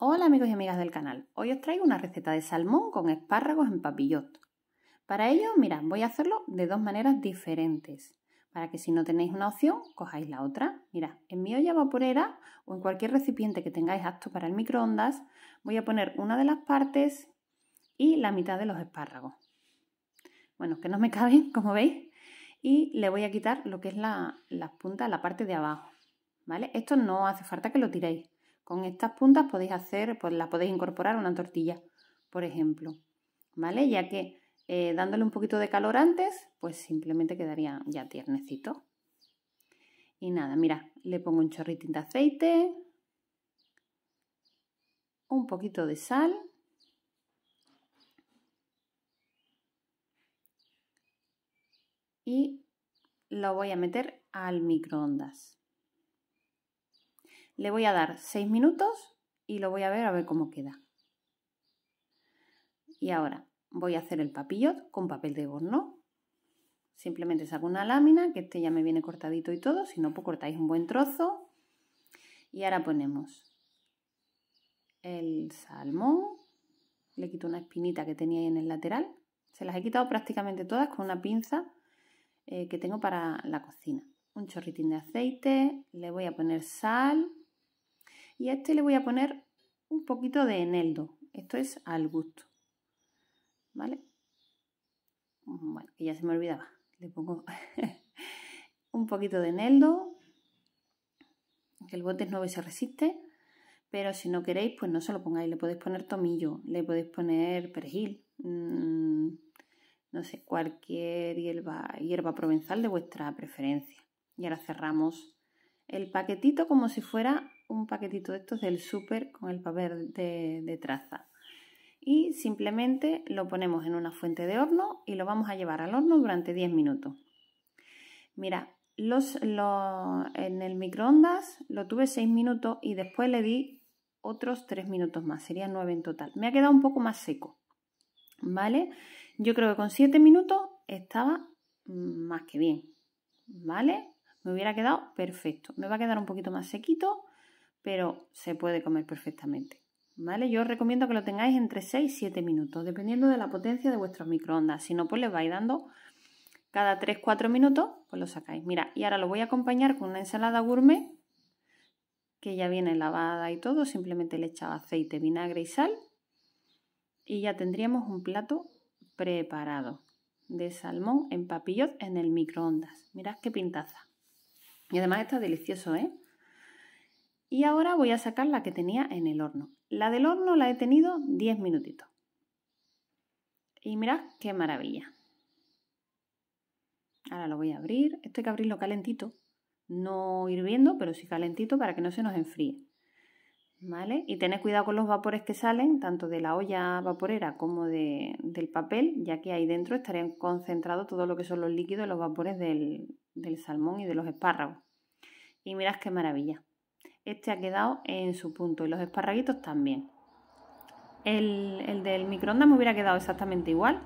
Hola amigos y amigas del canal, hoy os traigo una receta de salmón con espárragos en papillot. Para ello, mirad, voy a hacerlo de dos maneras diferentes, para que si no tenéis una opción, cojáis la otra. Mirad, en mi olla vaporera o en cualquier recipiente que tengáis apto para el microondas, voy a poner una de las partes y la mitad de los espárragos. Bueno, que no me caben, como veis, y le voy a quitar lo que es la, las puntas, la parte de abajo. ¿Vale? Esto no hace falta que lo tiréis. Con estas puntas podéis hacer, pues las podéis incorporar a una tortilla, por ejemplo, ¿vale? Ya que eh, dándole un poquito de calor antes, pues simplemente quedaría ya tiernecito. Y nada, mira, le pongo un chorritín de aceite, un poquito de sal, y lo voy a meter al microondas. Le voy a dar 6 minutos y lo voy a ver a ver cómo queda. Y ahora voy a hacer el papillote con papel de horno. Simplemente saco una lámina, que este ya me viene cortadito y todo, si no pues cortáis un buen trozo. Y ahora ponemos el salmón, le quito una espinita que tenía ahí en el lateral. Se las he quitado prácticamente todas con una pinza eh, que tengo para la cocina. Un chorritín de aceite, le voy a poner sal, y a este le voy a poner un poquito de eneldo. Esto es al gusto. ¿Vale? Bueno, que ya se me olvidaba. Le pongo un poquito de eneldo. Que el nuevo y se resiste. Pero si no queréis, pues no se lo pongáis. Le podéis poner tomillo, le podéis poner perejil. Mm, no sé, cualquier hierba, hierba provenzal de vuestra preferencia. Y ahora cerramos el paquetito como si fuera un paquetito de estos del súper con el papel de, traza. Y simplemente lo ponemos en una fuente de horno y lo vamos a llevar al horno durante 10 minutos. Mira, los, en el microondas lo tuve 6 minutos y después le di otros 3 minutos más, serían 9 en total. Me ha quedado un poco más seco, ¿vale? Yo creo que con 7 minutos estaba mm, más que bien, ¿vale? Me hubiera quedado perfecto. Me va a quedar un poquito más sequito, pero se puede comer perfectamente. ¿Vale? Yo os recomiendo que lo tengáis entre 6 y 7 minutos, dependiendo de la potencia de vuestros microondas. Si no, pues les vais dando cada 3-4 minutos, pues lo sacáis. Mira, y ahora lo voy a acompañar con una ensalada gourmet que ya viene lavada y todo. Simplemente le echaba aceite, vinagre y sal. Y ya tendríamos un plato preparado de salmón en papillot en el microondas. Mirad qué pintaza. Y además está delicioso, ¿eh? Y ahora voy a sacar la que tenía en el horno. La del horno la he tenido 10 minutitos. Y mirad qué maravilla. Ahora lo voy a abrir. Esto hay que abrirlo calentito. No hirviendo, pero sí calentito para que no se nos enfríe. Y tened cuidado con los vapores que salen, tanto de la olla vaporera como del papel, ya que ahí dentro estarían concentrados todo lo que son los líquidos, los vapores del, salmón y de los espárragos. Y mirad qué maravilla. Este ha quedado en su punto y los esparraguitos también. El, el del microondas me hubiera quedado exactamente igual,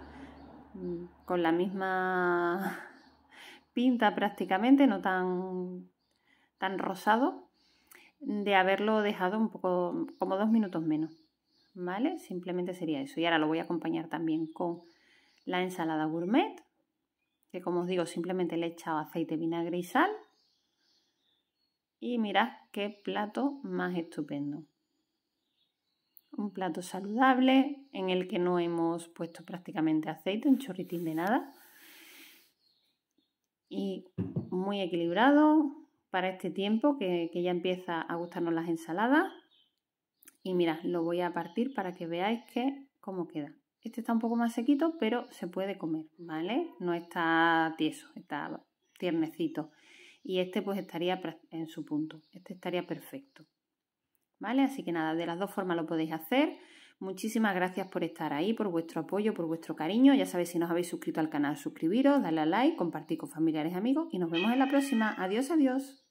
mm, con la misma pinta prácticamente, no tan, tan rosado, de haberlo dejado un poco, como dos minutos menos, ¿vale? Simplemente sería eso. Y ahora lo voy a acompañar también con la ensalada gourmet, que como os digo, simplemente le he echado aceite, vinagre y sal. Y mirad qué plato más estupendo. Un plato saludable en el que no hemos puesto prácticamente aceite, un chorritín de nada. Y muy equilibrado, para este tiempo que, ya empieza a gustarnos las ensaladas. Y mirad, lo voy a partir para que veáis que cómo queda. Este está un poco más sequito, pero se puede comer, ¿vale? No está tieso, está tiernecito. Y este pues estaría en su punto, este estaría perfecto. ¿Vale? Así que nada, de las dos formas lo podéis hacer. Muchísimas gracias por estar ahí, por vuestro apoyo, por vuestro cariño. Ya sabéis, si no os habéis suscrito al canal, suscribiros, darle a like, compartir con familiares y amigos. Y nos vemos en la próxima. Adiós, adiós.